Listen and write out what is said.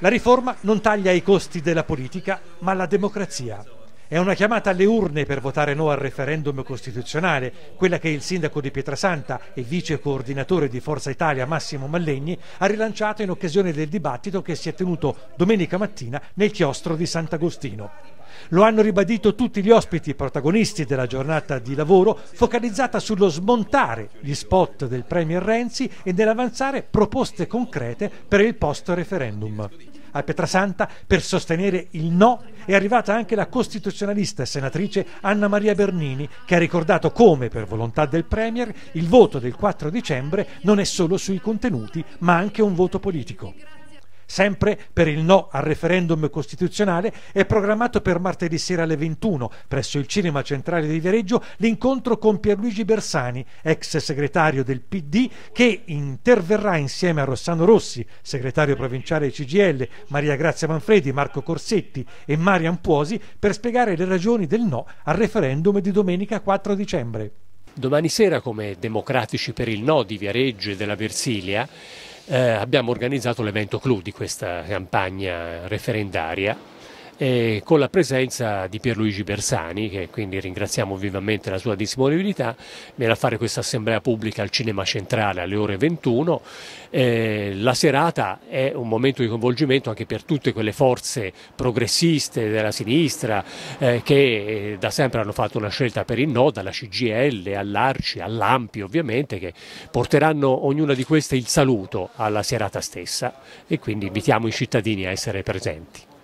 La riforma non taglia i costi della politica, ma la democrazia. È una chiamata alle urne per votare no al referendum costituzionale, quella che il sindaco di Pietrasanta e vice coordinatore di Forza Italia Massimo Mallegni ha rilanciato in occasione del dibattito che si è tenuto domenica mattina nel chiostro di Sant'Agostino. Lo hanno ribadito tutti gli ospiti protagonisti della giornata di lavoro focalizzata sullo smontare gli spot del Premier Renzi e nell'avanzare proposte concrete per il post-referendum. A Petrasanta, per sostenere il no, è arrivata anche la costituzionalista e senatrice Anna Maria Bernini, che ha ricordato come, per volontà del Premier, il voto del 4 dicembre non è solo sui contenuti, ma anche un voto politico sempre per il no al referendum costituzionale, è programmato per martedì sera alle 21 presso il Cinema Centrale di Viareggio l'incontro con Pierluigi Bersani, ex segretario del PD, che interverrà insieme a Rossano Rossi, segretario provinciale CGL, Maria Grazia Manfredi, Marco Corsetti e Marian Puosi per spiegare le ragioni del no al referendum di domenica 4 dicembre. Domani sera, come Democratici per il No di Viareggio e della Versilia, eh, abbiamo organizzato l'evento clou di questa campagna referendaria eh, con la presenza di Pierluigi Bersani, che quindi ringraziamo vivamente la sua disponibilità, viene a fare questa assemblea pubblica al Cinema Centrale alle ore 21. Eh, la serata è un momento di coinvolgimento anche per tutte quelle forze progressiste della sinistra eh, che eh, da sempre hanno fatto una scelta per il no, dalla CGL all'Arci, all'Ampi ovviamente, che porteranno ognuna di queste il saluto alla serata stessa e quindi invitiamo i cittadini a essere presenti.